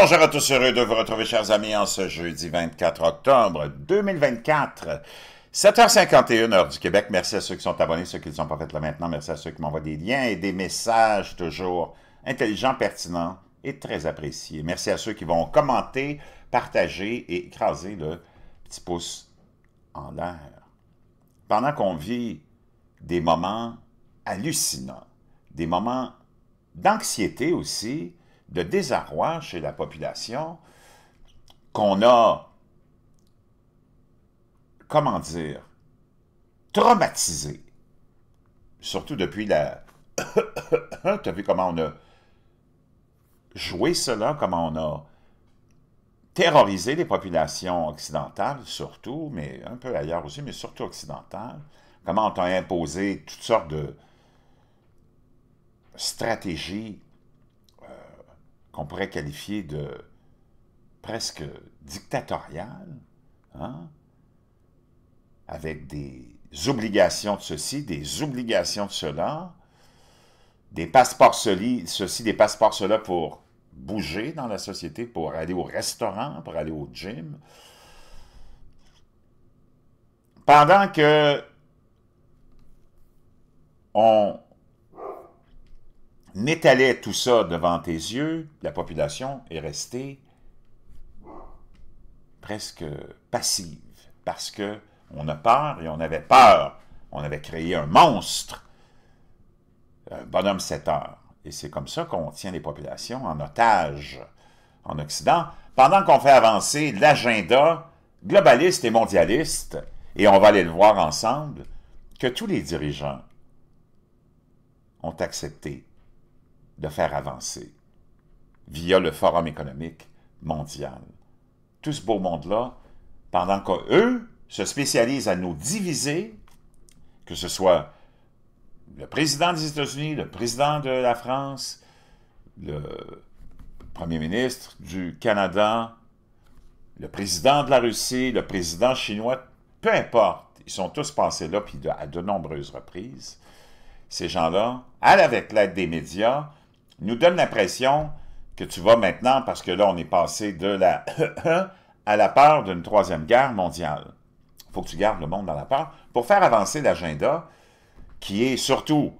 Bonjour à tous, heureux de vous retrouver, chers amis, en ce jeudi 24 octobre 2024. 7h51 heure du Québec. Merci à ceux qui sont abonnés, ceux qui ne sont pas fait là maintenant. Merci à ceux qui m'envoient des liens et des messages toujours intelligents, pertinents et très appréciés. Merci à ceux qui vont commenter, partager et écraser le petit pouce en l'air. Pendant qu'on vit des moments hallucinants, des moments d'anxiété aussi, de désarroi chez la population qu'on a, comment dire, traumatisé, surtout depuis la... tu as vu comment on a joué cela, comment on a terrorisé les populations occidentales, surtout, mais un peu ailleurs aussi, mais surtout occidentales, comment on t'a imposé toutes sortes de stratégies qu'on pourrait qualifier de presque dictatorial, hein, avec des obligations de ceci, des obligations de cela, des passeports ceci, ceci, des passeports cela pour bouger dans la société, pour aller au restaurant, pour aller au gym. Pendant que on n'étalait tout ça devant tes yeux, la population est restée presque passive parce que on a peur et on avait peur. On avait créé un monstre, un bonhomme 7 heures. Et c'est comme ça qu'on tient les populations en otage en Occident, pendant qu'on fait avancer l'agenda globaliste et mondialiste, et on va aller le voir ensemble, que tous les dirigeants ont accepté de faire avancer via le Forum économique mondial. Tout ce beau monde-là, pendant qu'eux se spécialisent à nous diviser, que ce soit le président des États-Unis, le président de la France, le premier ministre du Canada, le président de la Russie, le président chinois, peu importe, ils sont tous passés là, puis à de nombreuses reprises, ces gens-là, avec l'aide des médias, nous donne l'impression que tu vas maintenant, parce que là, on est passé de la à la peur d'une troisième guerre mondiale. Il faut que tu gardes le monde dans la peur pour faire avancer l'agenda qui est surtout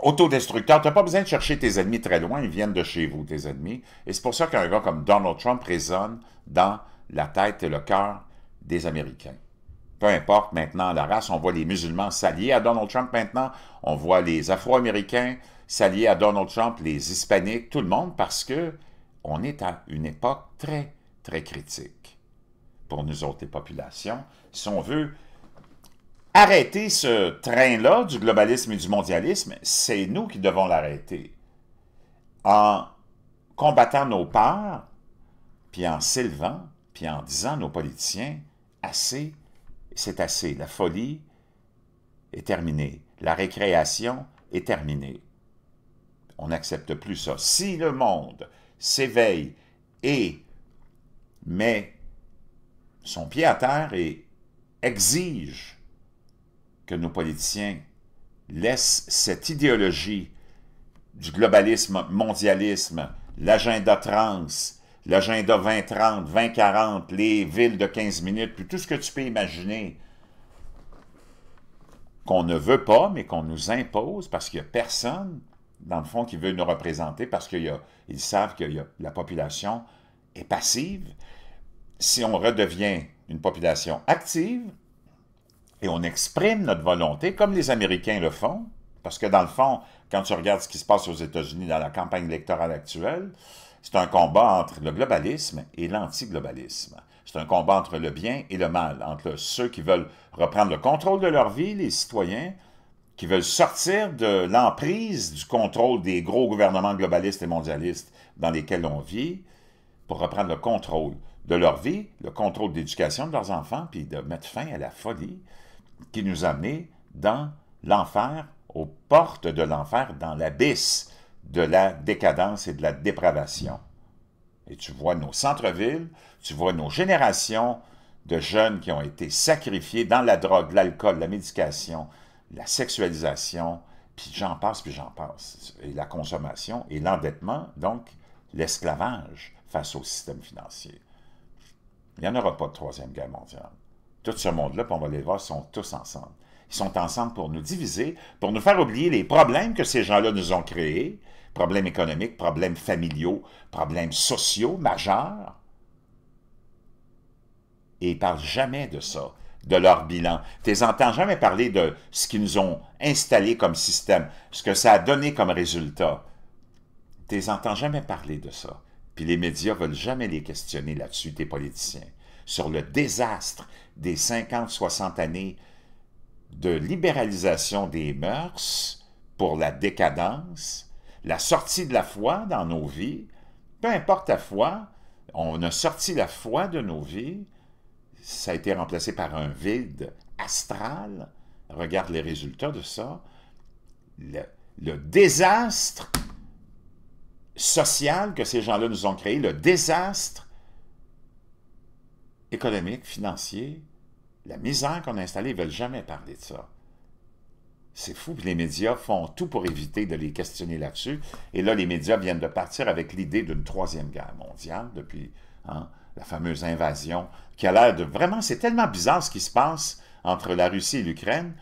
autodestructeur. Tu n'as pas besoin de chercher tes ennemis très loin, ils viennent de chez vous, tes ennemis. Et c'est pour ça qu'un gars comme Donald Trump résonne dans la tête et le cœur des Américains. Peu importe maintenant la race, on voit les musulmans s'allier à Donald Trump maintenant, on voit les Afro-Américains, s'allier à Donald Trump, les Hispaniques, tout le monde, parce que on est à une époque très, très critique pour nous autres, populations. Si on veut arrêter ce train-là du globalisme et du mondialisme, c'est nous qui devons l'arrêter. En combattant nos peurs, puis en s'élevant, puis en disant à nos politiciens, assez, c'est assez, la folie est terminée, la récréation est terminée on n'accepte plus ça. Si le monde s'éveille et met son pied à terre et exige que nos politiciens laissent cette idéologie du globalisme, mondialisme, l'agenda trans, l'agenda 2030, 2040, les villes de 15 minutes, puis tout ce que tu peux imaginer qu'on ne veut pas, mais qu'on nous impose parce qu'il n'y a personne dans le fond, qui veulent nous représenter parce qu'ils savent que la population est passive. Si on redevient une population active et on exprime notre volonté, comme les Américains le font, parce que dans le fond, quand tu regardes ce qui se passe aux États-Unis dans la campagne électorale actuelle, c'est un combat entre le globalisme et l'antiglobalisme. C'est un combat entre le bien et le mal, entre ceux qui veulent reprendre le contrôle de leur vie, les citoyens, qui veulent sortir de l'emprise du contrôle des gros gouvernements globalistes et mondialistes dans lesquels on vit, pour reprendre le contrôle de leur vie, le contrôle de l'éducation de leurs enfants, puis de mettre fin à la folie qui nous a menés dans l'enfer, aux portes de l'enfer, dans l'abysse de la décadence et de la dépravation. Et tu vois nos centres-villes, tu vois nos générations de jeunes qui ont été sacrifiés dans la drogue, l'alcool, la médication, la sexualisation, puis j'en passe, puis j'en passe. Et la consommation et l'endettement, donc l'esclavage face au système financier. Il n'y en aura pas de troisième guerre mondiale. Tout ce monde-là, on va les voir, sont tous ensemble. Ils sont ensemble pour nous diviser, pour nous faire oublier les problèmes que ces gens-là nous ont créés, problèmes économiques, problèmes familiaux, problèmes sociaux majeurs. Et ils ne parlent jamais de ça de leur bilan. Tu les entends jamais parler de ce qu'ils nous ont installé comme système, ce que ça a donné comme résultat. Tu les entends jamais parler de ça. Puis les médias veulent jamais les questionner là-dessus, des politiciens, sur le désastre des 50-60 années de libéralisation des mœurs pour la décadence, la sortie de la foi dans nos vies, peu importe la foi, on a sorti la foi de nos vies, ça a été remplacé par un vide astral. Regarde les résultats de ça. Le, désastre social que ces gens-là nous ont créé, le désastre économique, financier, la misère qu'on a installée, ils ne veulent jamais parler de ça. C'est fou, les médias font tout pour éviter de les questionner là-dessus. Et là, les médias viennent de partir avec l'idée d'une troisième guerre mondiale depuis... Hein, la fameuse invasion, qui a l'air de vraiment, c'est tellement bizarre ce qui se passe entre la Russie et l'Ukraine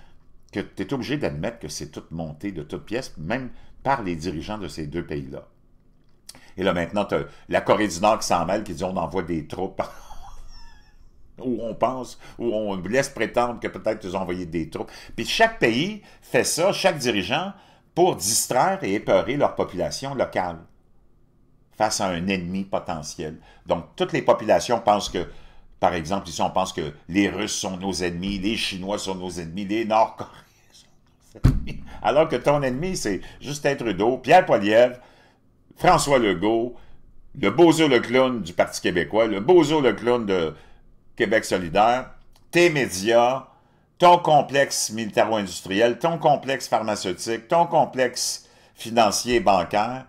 que tu es obligé d'admettre que c'est toute montée de toutes pièces, même par les dirigeants de ces deux pays-là. Et là maintenant, tu as la Corée du Nord qui s'en mêle, qui dit on envoie des troupes. où on pense, où on laisse prétendre que peut-être ils ont envoyé des troupes. Puis chaque pays fait ça, chaque dirigeant, pour distraire et épeurer leur population locale face à un ennemi potentiel. Donc, toutes les populations pensent que, par exemple, ici, on pense que les Russes sont nos ennemis, les Chinois sont nos ennemis, les Nord-Coréens sont nos ennemis. Alors que ton ennemi, c'est Justin Trudeau, Pierre Poilievre, François Legault, le Bozo le clown du Parti québécois, le Bozo le clown de Québec solidaire, tes médias, ton complexe militaro-industriel, ton complexe pharmaceutique, ton complexe financier bancaire,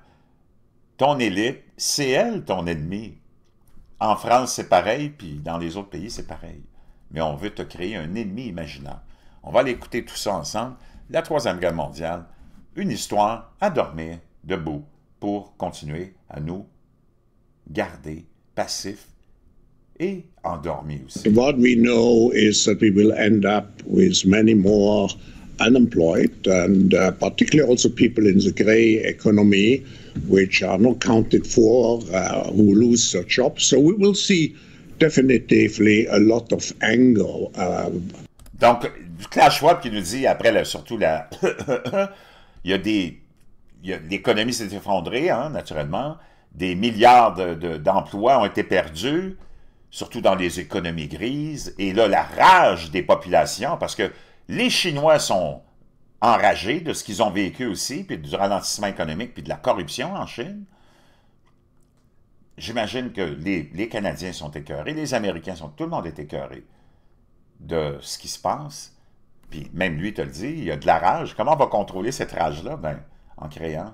ton élite, c'est elle ton ennemi. En France, c'est pareil, puis dans les autres pays, c'est pareil. Mais on veut te créer un ennemi imaginaire. On va l'écouter écouter tout ça ensemble. La Troisième Guerre mondiale, une histoire à dormir debout pour continuer à nous garder passifs et endormis aussi. What we know is that we will end up with many more unemployed, and uh, particularly also people in the grey economy, which are not counted for, uh, who lose their jobs. So we will see definitely a lot of anger. Uh, Donc, Klaus Schwab qui nous dit, après surtout la... il y a des... L'économie s'est effondrée, hein, naturellement. Des milliards d'emplois de, de, ont été perdus, surtout dans les économies grises. Et là, la rage des populations, parce que les Chinois sont enragés de ce qu'ils ont vécu aussi, puis du ralentissement économique, puis de la corruption en Chine. J'imagine que les, Canadiens sont écœurés, les Américains sont, tout le monde est écœuré de ce qui se passe. Puis même lui te le dit, il y a de la rage. Comment on va contrôler cette rage-là? Ben, en créant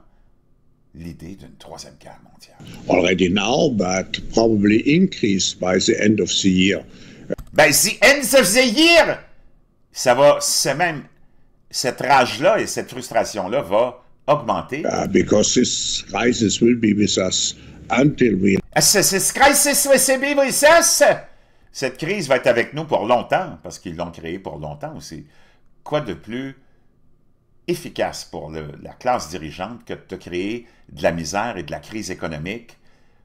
l'idée d'une troisième guerre mondiale. Already now, but probably increase by the end of the year. By ben, the end of the year! ça va, c'est même, cette rage-là et cette frustration-là va augmenter. Ah, because this crisis will be with us until we... Ah, cette Cette crise va être avec nous pour longtemps, parce qu'ils l'ont créée pour longtemps aussi. Quoi de plus efficace pour la classe dirigeante que de te créer de la misère et de la crise économique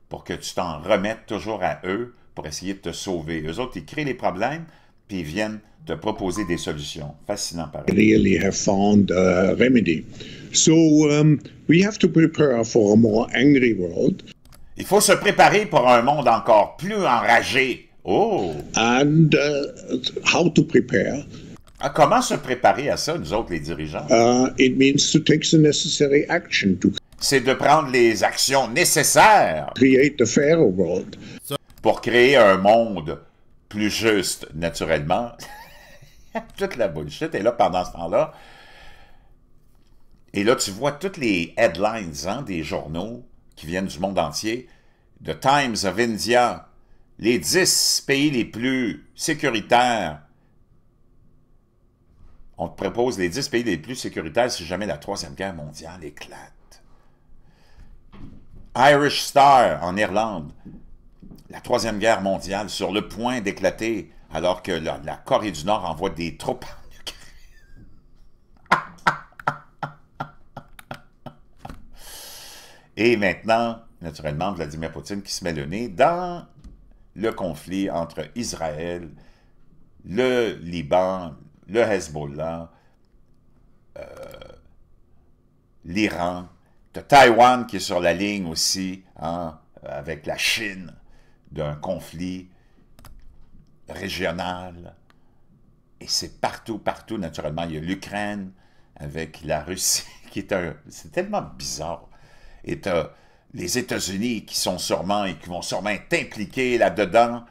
pour que tu t'en remettes toujours à eux pour essayer de te sauver. Eux autres, ils créent les problèmes, puis ils viennent te proposer des solutions. Fascinant, pareil. Really Il faut se préparer pour un monde encore plus enragé. Oh. And uh, ah, comment se préparer à ça, nous autres, les dirigeants? Uh, c'est de prendre les actions nécessaires create pour créer un monde plus juste, naturellement. Toute la bullshit Et là pendant ce temps-là. Et là, tu vois toutes les headlines hein, des journaux qui viennent du monde entier. The Times of India, les 10 pays les plus sécuritaires. On te propose les 10 pays les plus sécuritaires si jamais la Troisième Guerre mondiale éclate. Irish Star en Irlande, la Troisième Guerre mondiale sur le point d'éclater alors que la, Corée du Nord envoie des troupes en Ukraine. Et maintenant, naturellement, Vladimir Poutine qui se met le nez dans le conflit entre Israël, le Liban, le Hezbollah, euh, l'Iran, Taïwan qui est sur la ligne aussi, hein, avec la Chine d'un conflit régional. Et c'est partout, partout, naturellement. Il y a l'Ukraine avec la Russie, qui est un... C'est tellement bizarre. Et as les États-Unis qui sont sûrement et qui vont sûrement être impliqués là-dedans.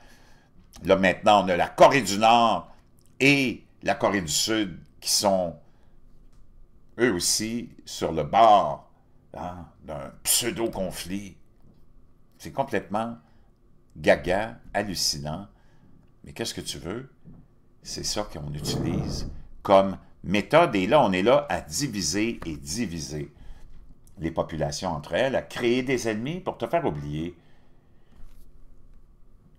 Là, maintenant, on a la Corée du Nord et la Corée du Sud qui sont, eux aussi, sur le bord hein, d'un pseudo-conflit. C'est complètement gaga, hallucinant. Mais qu'est-ce que tu veux? C'est ça qu'on utilise comme méthode. Et là, on est là à diviser et diviser les populations entre elles, à créer des ennemis pour te faire oublier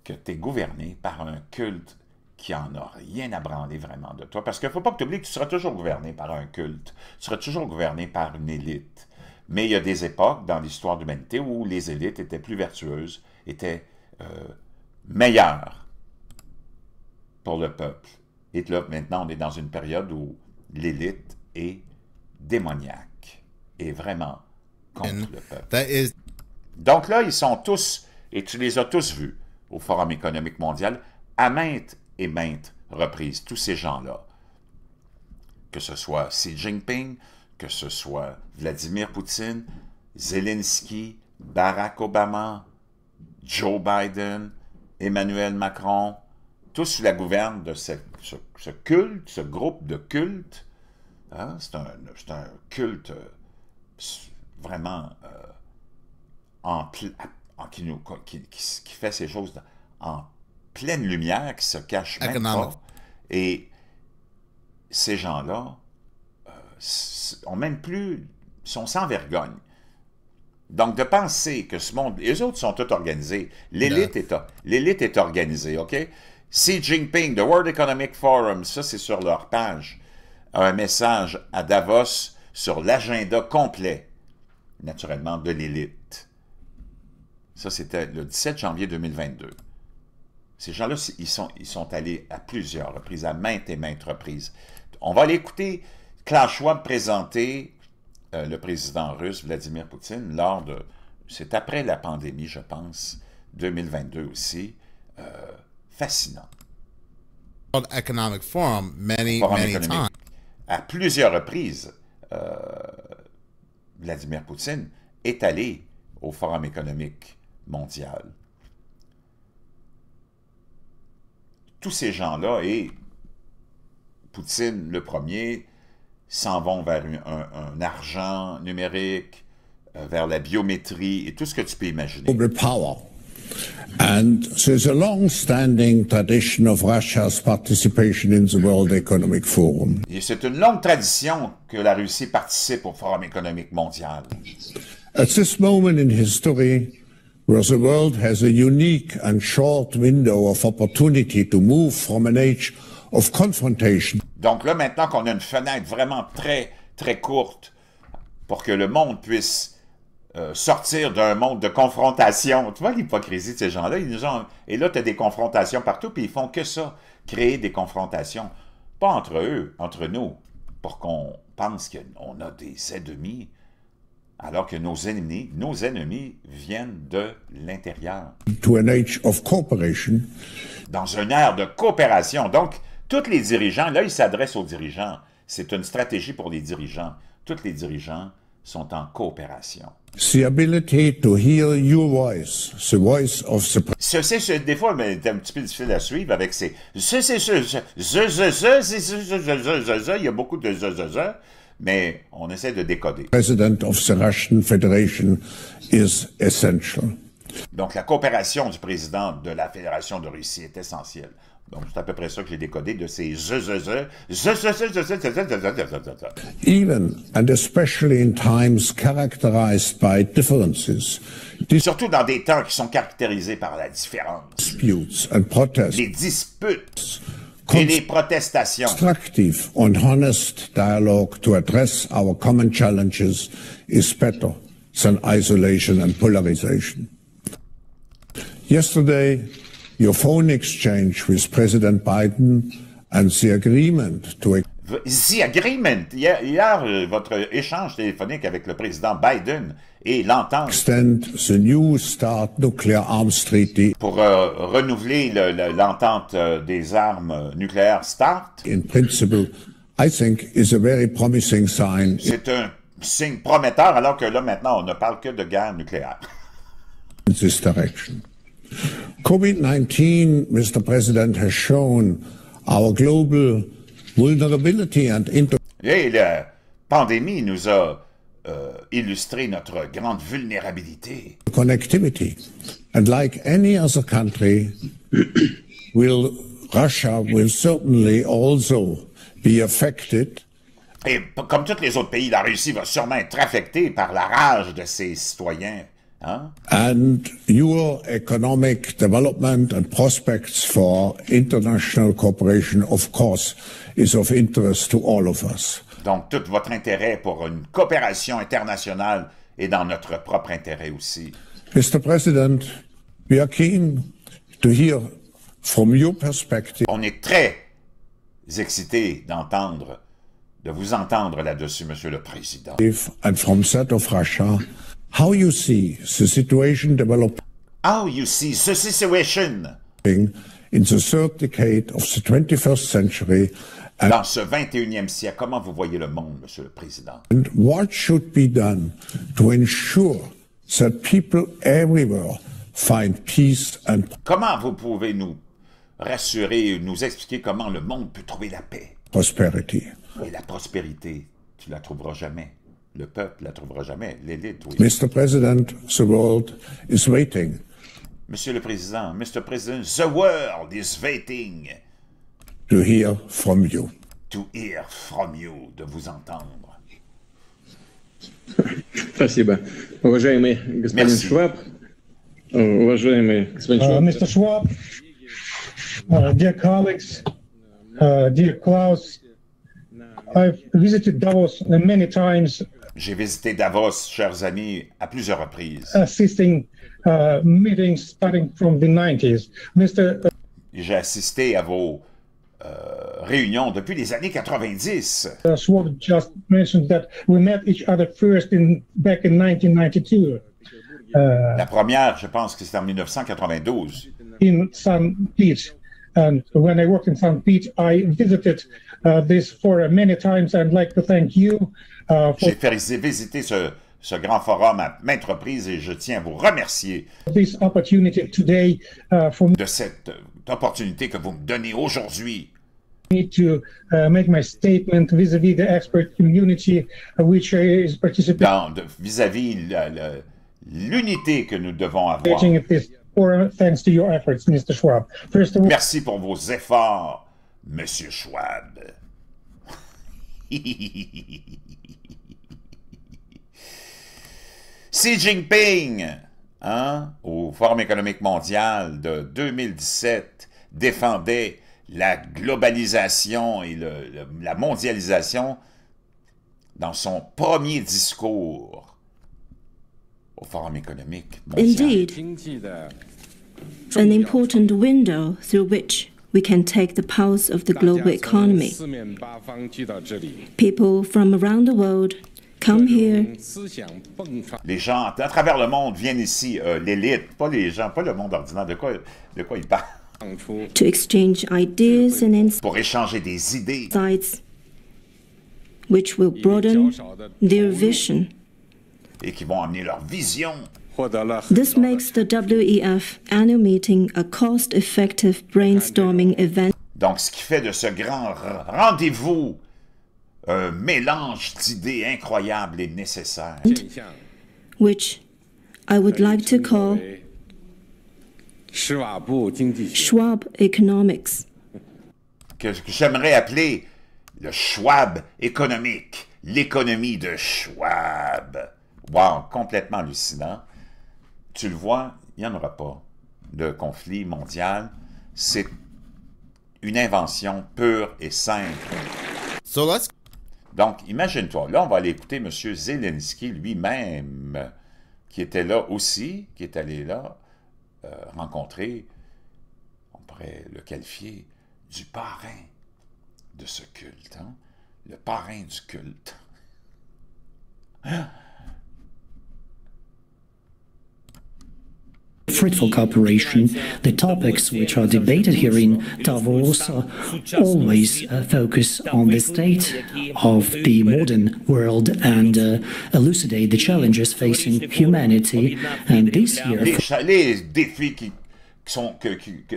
que tu es gouverné par un culte qui en a rien à branler vraiment de toi. Parce qu'il ne faut pas que tu oublies que tu seras toujours gouverné par un culte. Tu seras toujours gouverné par une élite. Mais il y a des époques dans l'histoire de l'humanité où les élites étaient plus vertueuses, étaient euh, meilleur pour le peuple. Et là, maintenant, on est dans une période où l'élite est démoniaque et vraiment contre ben, le peuple. Donc là, ils sont tous, et tu les as tous vus au Forum économique mondial, à maintes et maintes reprises, tous ces gens-là. Que ce soit Xi Jinping, que ce soit Vladimir Poutine, Zelensky, Barack Obama, Joe Biden, Emmanuel Macron, tous sous la gouverne de ce, culte, ce groupe de culte. Hein, c'est un, culte euh, vraiment euh, en, en, qui, fait ces choses en pleine lumière, qui se cache même pas. Et ces gens-là euh, même plus, sont sans vergogne. Donc, de penser que ce monde... Les autres sont tous organisés. L'élite est, l'élite est organisée, OK? Xi Jinping, the World Economic Forum, ça, c'est sur leur page, un message à Davos sur l'agenda complet, naturellement, de l'élite. Ça, c'était le 17 janvier 2022. Ces gens-là, ils sont, ils sont allés à plusieurs reprises, à maintes et maintes reprises. On va l'écouter, Clash Schwab présenter euh, le président russe Vladimir Poutine lors de... C'est après la pandémie, je pense, 2022 aussi. Euh, fascinant. World Economic Forum, many, Forum many times. À plusieurs reprises, euh, Vladimir Poutine est allé au Forum économique mondial. Tous ces gens-là, et Poutine le premier, s'en vont vers un, un, un argent numérique, euh, vers la biométrie et tout ce que tu peux imaginer. And there's a long-standing tradition of Russia's participation in the World Economic Forum. Et c'est une longue tradition que la Russie participe au Forum économique mondial. At this moment in history, where the world has a unique and short window of opportunity to move from an age confrontation. Donc là, maintenant qu'on a une fenêtre vraiment très, très courte pour que le monde puisse euh, sortir d'un monde de confrontation. Tu vois l'hypocrisie de ces gens-là? Et là, tu as des confrontations partout, puis ils font que ça, créer des confrontations. Pas entre eux, entre nous, pour qu'on pense qu'on a des ennemis, alors que nos ennemis, nos ennemis viennent de l'intérieur. Dans une ère de coopération. Donc, tous les dirigeants, là, ils s'adressent aux dirigeants. C'est une stratégie pour les dirigeants. Tous les dirigeants sont en coopération. The ability to hear your voice, the voice of the... Ce, c'est, ce, des fois, mais c'est un petit peu difficile à suivre avec ces... Ce, c'est, ce, ce, ce, ce, ce, ce, ce, il y a beaucoup de ce, ce, ce, mais on essaie de décoder. President of the Russian Federation is essential. Donc, la coopération du président de la Fédération de Russie est essentielle. Donc, c'est à peu près ça que j'ai décodé de ces ze ze ze ze ze ze ze ze ze ze ze ze Even and especially in times characterized by differences. Surtout dans des temps qui sont caractérisés par la différence. Disputes and protests. Les disputes et les protestations. Constructive and honest dialogue to address our common challenges is better than isolation and polarization. Yesterday, your phone exchange with President Biden and the agreement to... The agreement, hier, hier, euh, votre échange téléphonique avec le président Biden et l'entente pour euh, renouveler l'entente euh, des armes euh, nucléaires START. In principle, I think is a very promising sign. C'est un signe prometteur alors que là maintenant on ne parle que de guerre nucléaire. In this direction. COVID 19, Mr. President, has shown our global vulnerability and Et la euh, pandémie nous a euh, illustré notre grande vulnérabilité. Connectivity. And like any other country, will, Russia will certainly also be affected. Et comme tous les autres pays, la Russie va sûrement être affectée par la rage de ses citoyens. Et And your economic development and prospects for international cooperation, of course, is of interest to all of us. Donc, tout votre intérêt pour une coopération internationale est dans notre propre intérêt aussi. Mr. President, we are keen to hear from your perspective. On est très excités d'entendre, de vous entendre là-dessus, Monsieur le Président. And from that of Russia. How you see the situation develop? How you see the situation? In the third decade of the 21st century. Dans ce 21e siècle, comment vous voyez le monde, Monsieur le Président? And what should be done to ensure that people everywhere find peace and... Comment vous pouvez nous rassurer, nous expliquer comment le monde peut trouver la paix? Prosperity. Et la prospérité, tu la trouveras jamais. Le peuple la trouvera jamais. L'élite, oui. Mr. President, the is waiting. Monsieur le Président, Mr. President, the world is waiting. To hear from you. To hear from you, de vous entendre. Уважаемый господин э, уважаемый господин Mr. Э, Schwab, э, dear colleagues, dear Klaus, I've visited Davos many times j'ai visité Davos, chers amis, à plusieurs reprises. Assisting uh, meetings starting from the 90s. Mr. J'ai assisté à vos euh, réunions depuis les années 90. Uh, Schwab just mentioned that we met each other first in, back in 1992. Uh, La première, je pense que c'était en 1992. In Pete. And when I worked in San Pete, I visited uh, this forum many times. I'd like to thank you euh, J'ai visité visiter ce, grand forum à maintes reprises et je tiens à vous remercier euh, de cette euh, opportunité que vous me donnez aujourd'hui. Uh, vis-à-vis uh, l'unité que nous devons avoir. Merci pour vos efforts, Monsieur Schwab. Xi Jinping, hein, au Forum économique mondial de 2017, défendait la globalisation et la mondialisation dans son premier discours au Forum économique mondial. Indeed, an important window through which we can take the pulse of the global economy. People from around the world les gens à travers le monde viennent ici, euh, l'élite, pas les gens, pas le monde ordinaire. De quoi, de quoi ils parlent? Pour échanger des idées. Which will broaden their vision. Et qui vont amener leur vision. This makes the WEF annual meeting a cost-effective brainstorming event. Donc, ce qui fait de ce grand rendez-vous un mélange d'idées incroyables et nécessaires. Which I would like to call Schwab oh, Economics. Que j'aimerais appeler le Schwab économique, l'économie de Schwab. Wow, complètement hallucinant. Tu le vois, il n'y en aura pas de conflit mondial. C'est une invention pure et simple. So let's donc, imagine-toi, là, on va aller écouter M. Zelensky lui-même, qui était là aussi, qui est allé là euh, rencontrer, on pourrait le qualifier, du parrain de ce culte, hein? le parrain du culte. fruitful cooperation. The topics which are debated here in Davos uh, always uh, focus on the state of the modern world and uh, elucidate the challenges facing humanity. And this year... sont, que,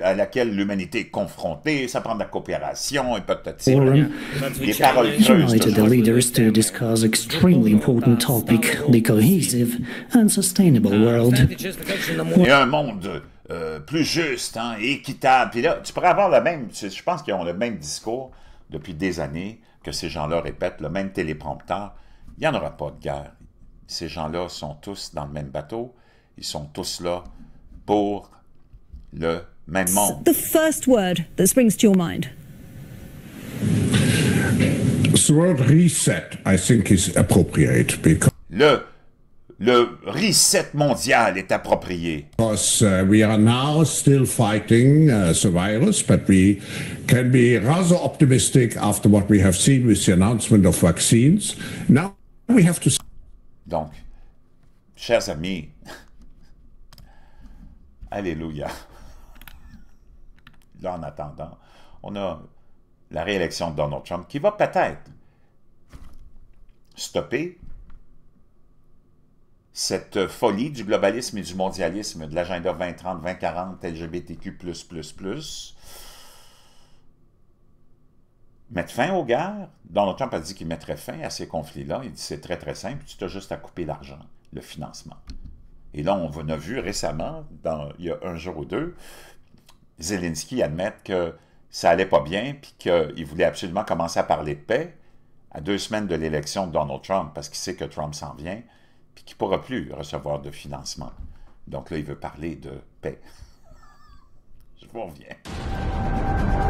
à laquelle l'humanité est confrontée, ça prend de la coopération et peut-être des paroles leaders to discuss extremely important topic, the cohesive and sustainable world. un monde euh, plus juste, hein, équitable. Puis là, tu pourrais avoir le même, je pense qu'ils ont le même discours depuis des années que ces gens-là répètent, le même téléprompteur. Il n'y en aura pas de guerre. Ces gens-là sont tous dans le même bateau. Ils sont tous là pour le même monde. The first word that springs to your mind. The word reset, I think, is appropriate because le le reset mondial est approprié. Because uh, we are now still fighting uh, the virus, but we can be rather optimistic after what we have seen with the announcement of vaccines. Now we have to. Donc, chers amis, alléluia. Là, en attendant, on a la réélection de Donald Trump qui va peut-être stopper cette folie du globalisme et du mondialisme, de l'agenda 2030, 2040, LGBTQ, mettre fin aux guerres. Donald Trump a dit qu'il mettrait fin à ces conflits-là. Il dit c'est très, très simple, tu as juste à couper l'argent, le financement. Et là, on a vu récemment, dans, il y a un jour ou deux, Zelensky admet que ça allait pas bien, puis qu'il voulait absolument commencer à parler de paix à deux semaines de l'élection de Donald Trump, parce qu'il sait que Trump s'en vient, puis qu'il ne pourra plus recevoir de financement. Donc là, il veut parler de paix. Je vous reviens.